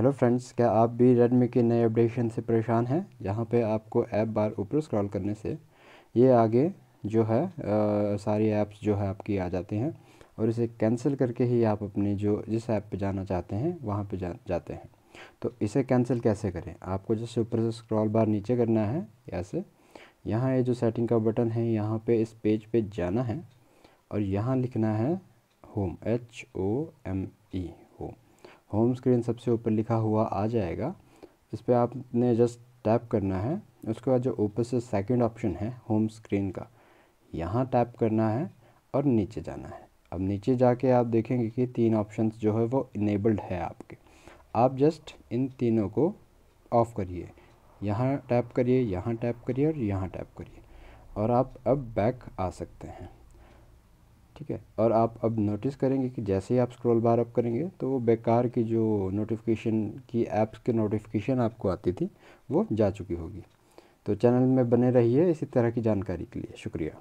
hello friends क्या आप भी रेडमी के नए अपडेशन से परेशान हैं यहाँ पे आपको ऐप बार ऊपर स्क्रॉल करने से ये आगे जो है आ, सारी ऐप्स जो है आपकी आ जाती हैं और इसे कैंसिल करके ही आप अपने जो जिस ऐप पे जाना चाहते हैं वहाँ पे जा जाते हैं तो इसे कैंसिल कैसे करें आपको जैसे ऊपर से स्क्रॉल बार नीचे करना है ऐसे यहाँ ये यह जो सेटिंग का बटन है यहाँ पर इस पेज पर पे जाना है और यहाँ लिखना है home H O M E home screen सबसे ऊपर लिखा हुआ आ जाएगा इस पर आपने जस्ट टैप करना है उसके बाद जो ऊपर से सेकंड ऑप्शन है होम स्क्रीन का यहाँ टैप करना है और नीचे जाना है अब नीचे जाके आप देखेंगे कि तीन ऑप्शंस जो है वो इनेबल्ड है आपके आप जस्ट इन तीनों को ऑफ़ करिए यहाँ टैप करिए यहाँ टैप करिए और यहाँ टैप करिए और आप अब बैक आ सकते हैं ठीक है और आप अब नोटिस करेंगे कि जैसे ही आप स्क्रॉल बार अप करेंगे तो वो बेकार की जो नोटिफिकेशन की ऐप्स के नोटिफिकेशन आपको आती थी वो जा चुकी होगी तो चैनल में बने रहिए इसी तरह की जानकारी के लिए शुक्रिया